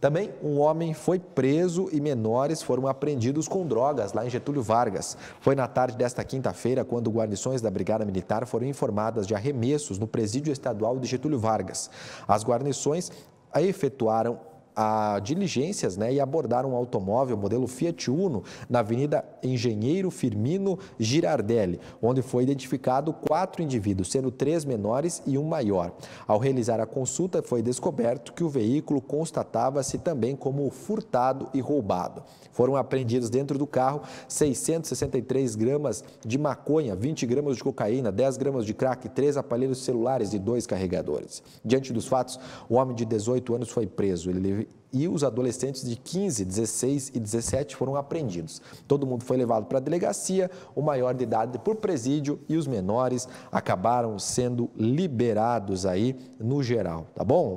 Também um homem foi preso e menores foram apreendidos com drogas lá em Getúlio Vargas. Foi na tarde desta quinta-feira quando guarnições da Brigada Militar foram informadas de arremessos no presídio estadual de Getúlio Vargas. As guarnições efetuaram a diligências né, e abordaram um automóvel modelo Fiat Uno na Avenida Engenheiro Firmino Girardelli, onde foi identificado quatro indivíduos, sendo três menores e um maior. Ao realizar a consulta, foi descoberto que o veículo constatava-se também como furtado e roubado. Foram apreendidos dentro do carro 663 gramas de maconha, 20 gramas de cocaína, 10 gramas de crack, três aparelhos celulares e dois carregadores. Diante dos fatos, o homem de 18 anos foi preso. Ele e os adolescentes de 15, 16 e 17 foram apreendidos. Todo mundo foi levado para a delegacia, o maior de idade por presídio e os menores acabaram sendo liberados aí no geral, tá bom?